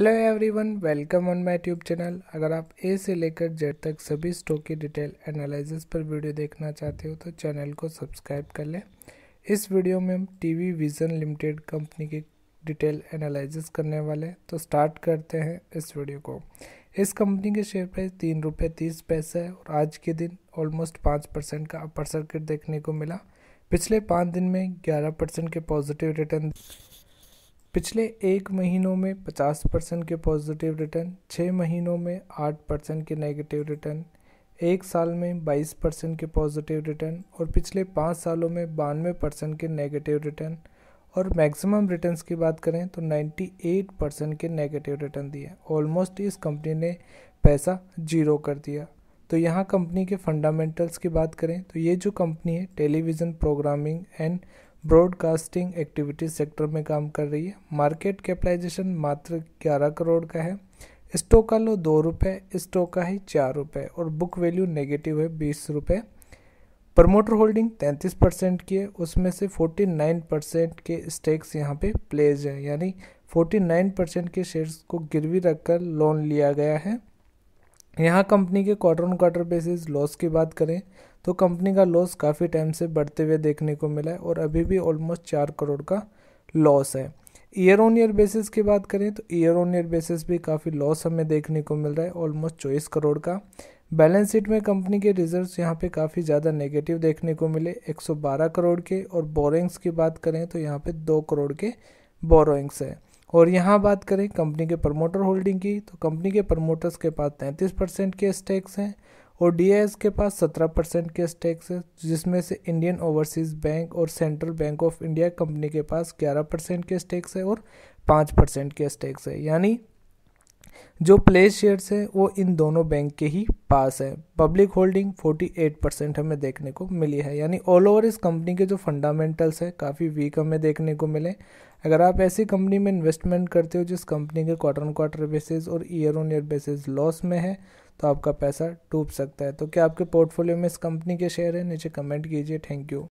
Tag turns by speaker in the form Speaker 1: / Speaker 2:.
Speaker 1: hello everyone welcome on my tube channel अगर आप ए से लेकर जेड तक सभी स्टॉक की डिटेल एनालिसिस पर वीडियो देखना चाहते हो तो चैनल को सब्सक्राइब कर लें इस वीडियो में हम टीवी विज़न लिमिटेड कंपनी की डिटेल एनालिसिस करने वाले तो स्टार्ट करते हैं इस वीडियो को इस कंपनी के शेयर प्राइस तीन रुपये तीस पैसे है और आज के दिन ऑलमोस्ट पाँच परसेंट का अपर सर्किट देखने को मिला पिछले पाँच दिन में ग्यारह परसेंट के पॉजिटिव रिटर्न पिछले एक महीनों में 50 परसेंट के पॉजिटिव रिटर्न छः महीनों में 8 परसेंट के नेगेटिव रिटर्न एक साल में 22 परसेंट के पॉजिटिव रिटर्न और पिछले पाँच सालों में बानवे परसेंट के नेगेटिव रिटर्न और मैक्सिमम रिटर्न्स की बात करें तो 98 परसेंट के नेगेटिव रिटर्न दिए ऑलमोस्ट इस कंपनी ने पैसा जीरो कर दिया तो यहाँ कंपनी के फंडामेंटल्स की बात करें तो ये जो कंपनी है television programming and broadcasting activity sector में काम कर रही है मार्केट कैपिटलाइजेशन मात्र ग्यारह करोड़ का है स्टॉक का लो दो रुपये स्टॉक का ही चार रुपये और बुक वैल्यू नेगेटिव है बीस रुपये प्रमोटर होल्डिंग तैंतीस परसेंट की है उसमें से फोर्टी नाइन परसेंट के स्टेक्स यहाँ पे प्लेज हैं यानी फोर्टी नाइन परसेंट के शेयर्स को गिरवी रखकर लोन लिया गया है यहाँ कंपनी के quarter on quarter basis loss की बात करें तो कंपनी का लॉस काफ़ी टाइम से बढ़ते हुए देखने को मिला है और अभी भी ऑलमोस्ट चार करोड़ का लॉस है ईयर ऑन ईयर बेसिस की बात करें तो ईयर ऑन ईयर बेसिस भी काफ़ी लॉस हमें देखने को मिल रहा है ऑलमोस्ट चौबीस करोड़ का बैलेंस शीट में कंपनी के रिजल्ट्स यहाँ पे काफ़ी ज़्यादा नेगेटिव देखने को मिले 112 करोड़ के और बोरोइंग्स की बात करें तो यहाँ पे दो करोड़ के बोरोइंग्स हैं और यहाँ बात करें कंपनी के प्रमोटर होल्डिंग की तो कंपनी के प्रमोटर्स के पास तैंतीस परसेंट के स्टेक्स हैं और डी के पास सत्रह परसेंट के स्टेक्स है जिसमें से इंडियन ओवरसीज़ बैंक और Central Bank of India company के पास ग्यारह परसेंट के स्टेक्स है और पाँच परसेंट के स्टेक्स है यानी जो प्लेस शेयर्स है वो इन दोनों बैंक के ही पास है पब्लिक होल्डिंग 48 परसेंट हमें देखने को मिली है यानी ऑल ओवर इस कंपनी के जो फंडामेंटल्स है काफ़ी वीक हमें देखने को मिले अगर आप ऐसी कंपनी में इन्वेस्टमेंट करते हो जिस कंपनी के क्वार्टर ऑन क्वार्टर बेसिस और year on year basis loss में है तो आपका पैसा डूब सकता है तो क्या आपके पोर्टफोलियो में इस कंपनी के शेयर है नीचे कमेंट कीजिए थैंक यू